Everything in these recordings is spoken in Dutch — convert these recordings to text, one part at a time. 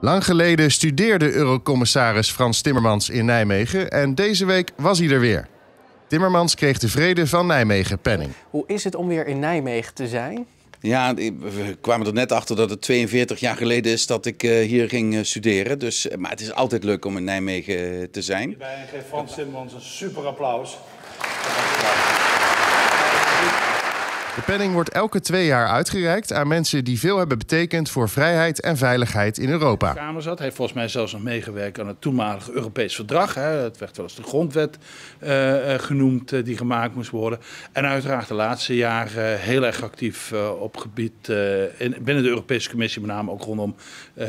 Lang geleden studeerde Eurocommissaris Frans Timmermans in Nijmegen en deze week was hij er weer. Timmermans kreeg de Vrede van Nijmegen penning. Hoe is het om weer in Nijmegen te zijn? Ja, we kwamen er net achter dat het 42 jaar geleden is dat ik eh, hier ging eh, studeren. Dus, eh, maar het is altijd leuk om in Nijmegen te zijn. Wij geven Frans Timmermans een super applaus. penning wordt elke twee jaar uitgereikt aan mensen die veel hebben betekend voor vrijheid en veiligheid in Europa. De heeft volgens mij zelfs nog meegewerkt aan het toenmalige Europees verdrag. Hè. Het werd wel eens de grondwet eh, eh, genoemd eh, die gemaakt moest worden. En uiteraard de laatste jaren heel erg actief op gebied in, binnen de Europese Commissie, met name ook rondom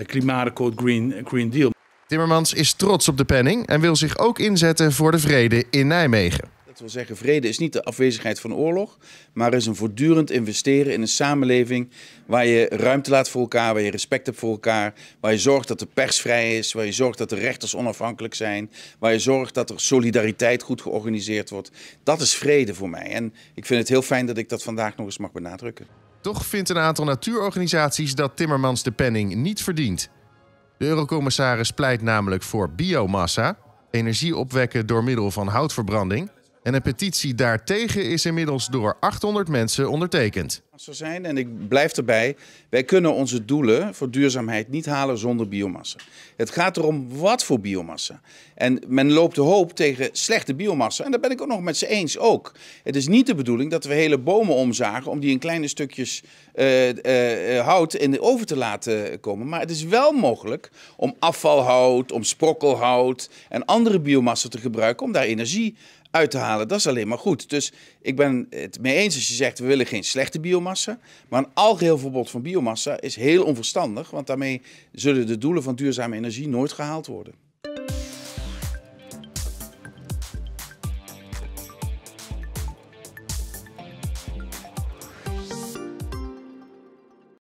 klimaatakkoord Green, Green Deal. Timmermans is trots op de penning en wil zich ook inzetten voor de vrede in Nijmegen wil zeggen, vrede is niet de afwezigheid van oorlog, maar is een voortdurend investeren in een samenleving waar je ruimte laat voor elkaar, waar je respect hebt voor elkaar, waar je zorgt dat de pers vrij is, waar je zorgt dat de rechters onafhankelijk zijn, waar je zorgt dat er solidariteit goed georganiseerd wordt. Dat is vrede voor mij en ik vind het heel fijn dat ik dat vandaag nog eens mag benadrukken. Toch vindt een aantal natuurorganisaties dat Timmermans de penning niet verdient. De eurocommissaris pleit namelijk voor biomassa, energie opwekken door middel van houtverbranding. En een petitie daartegen is inmiddels door 800 mensen ondertekend. Zo zijn, en ik blijf erbij, wij kunnen onze doelen voor duurzaamheid niet halen zonder biomassa. Het gaat erom wat voor biomassa. En men loopt de hoop tegen slechte biomassa. En daar ben ik ook nog met ze eens ook. Het is niet de bedoeling dat we hele bomen omzagen om die in kleine stukjes eh, eh, eh, hout in de oven te laten komen. Maar het is wel mogelijk om afvalhout, om sprokkelhout en andere biomassa te gebruiken om daar energie uit te halen. Dat is alleen maar goed. Dus ik ben het mee eens als je zegt we willen geen slechte biomassa. Maar een algeheel verbod van biomassa is heel onverstandig, want daarmee zullen de doelen van duurzame energie nooit gehaald worden.